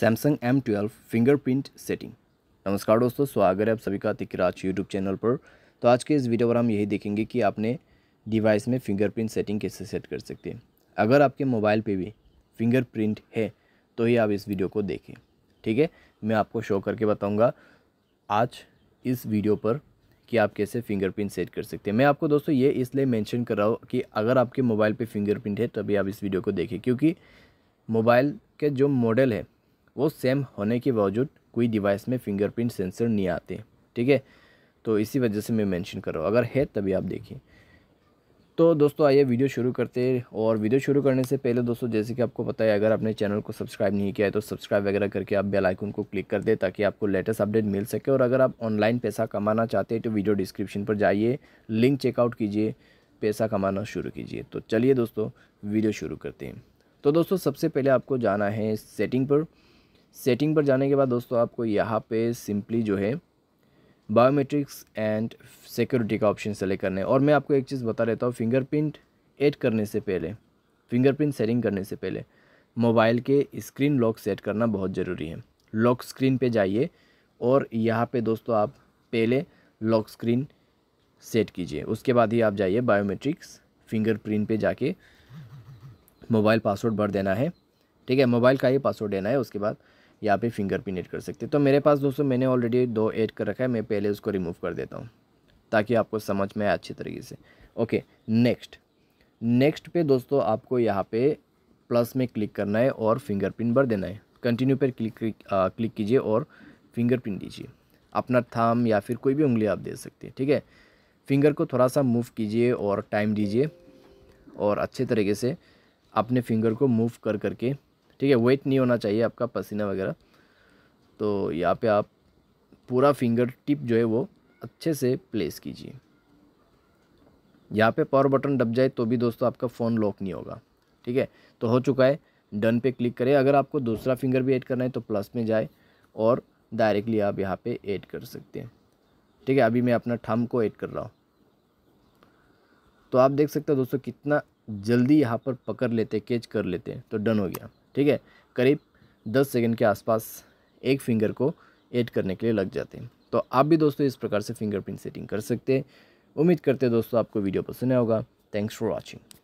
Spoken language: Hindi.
Samsung M twelve fingerprint setting नमस्कार दोस्तों स्वागत है आप सभी का तिकराज यूट्यूब चैनल पर तो आज के इस वीडियो पर हम यही देखेंगे कि आपने डिवाइस में फिंगरप्रिंट सेटिंग कैसे सेट कर सकते हैं अगर आपके मोबाइल पे भी फिंगरप्रिंट है तो ही आप इस वीडियो को देखें ठीक है मैं आपको शो करके बताऊँगा आज इस वीडियो पर कि आप कैसे फिंगरप्रिंट सेट कर सकते हैं मैं आपको दोस्तों ये इसलिए मैंशन कर रहा हूँ कि अगर आपके मोबाइल पर फिंगरप्रिंट है तभी आप इस वीडियो को देखें क्योंकि मोबाइल के जो मॉडल है वो सेम होने के बावजूद कोई डिवाइस में फिंगरप्रिंट सेंसर नहीं आते ठीक है तो इसी वजह से मैं मेंशन कर रहा हूँ अगर है तभी आप देखिए तो दोस्तों आइए वीडियो शुरू करते हैं और वीडियो शुरू करने से पहले दोस्तों जैसे कि आपको पता है अगर आपने चैनल को सब्सक्राइब नहीं किया है तो सब्सक्राइब वगैरह करके आप बेल आइकन को क्लिक कर दें ताकि आपको लेटेस्ट अपडेट मिल सके और अगर आप ऑनलाइन पैसा कमाना चाहते हैं तो वीडियो डिस्क्रिप्शन पर जाइए लिंक चेकआउट कीजिए पैसा कमाना शुरू कीजिए तो चलिए दोस्तों वीडियो शुरू करते हैं तो दोस्तों सबसे पहले आपको जाना है सेटिंग पर सेटिंग पर जाने के बाद दोस्तों आपको यहाँ पे सिंपली जो है बायोमेट्रिक्स एंड सिक्योरिटी का ऑप्शन सेलेक्ट करना है और मैं आपको एक चीज़ बता देता हूँ फिंगरप्रिंट ऐड करने से पहले फिंगरप्रिंट सेटिंग करने से पहले मोबाइल के स्क्रीन लॉक सेट करना बहुत ज़रूरी है लॉक स्क्रीन पे जाइए और यहाँ पे दोस्तों आप पहले लॉक स्क्रीन सेट कीजिए उसके बाद ही आप जाइए बायोमेट्रिक्स फिंगरप्रिंट पे जाके मोबाइल पासवर्ड भर देना है ठीक है मोबाइल का ही पासवर्ड देना है उसके बाद यहाँ पे फिंगर प्रिंट ऐड कर सकते हैं तो मेरे पास दोस्तों मैंने ऑलरेडी दो ऐड कर रखा है मैं पहले उसको रिमूव कर देता हूँ ताकि आपको समझ में आए अच्छे तरीके से ओके नेक्स्ट नेक्स्ट पे दोस्तों आपको यहाँ पे प्लस में क्लिक करना है और फिंगर प्रिंट भर देना है कंटिन्यू पर क्लिक क्लिक कीजिए और फिंगर प्रिंट दीजिए अपना थाम या फिर कोई भी उंगली आप दे सकते हैं ठीक है फिंगर को थोड़ा सा मूव कीजिए और टाइम दीजिए और अच्छे तरीके से अपने फिंगर को मूव कर करके ठीक है वेट नहीं होना चाहिए आपका पसीना वगैरह तो यहाँ पे आप पूरा फिंगर टिप जो है वो अच्छे से प्लेस कीजिए यहाँ पे पावर बटन दब जाए तो भी दोस्तों आपका फ़ोन लॉक नहीं होगा ठीक है तो हो चुका है डन पे क्लिक करें अगर आपको दूसरा फिंगर भी ऐड करना है तो प्लस में जाए और डायरेक्टली आप यहाँ पे ऐड कर सकते हैं ठीक है अभी मैं अपना ठाम को ऐड कर रहा हूँ तो आप देख सकते हो दोस्तों कितना जल्दी यहाँ पर पकड़ लेते कैच कर लेते हैं तो डन हो गया ठीक है करीब दस सेकेंड के आसपास एक फिंगर को एड करने के लिए लग जाते हैं तो आप भी दोस्तों इस प्रकार से फिंगरप्रिंट सेटिंग कर सकते हैं उम्मीद करते हैं दोस्तों आपको वीडियो पसंद आया होगा थैंक्स फॉर वॉचिंग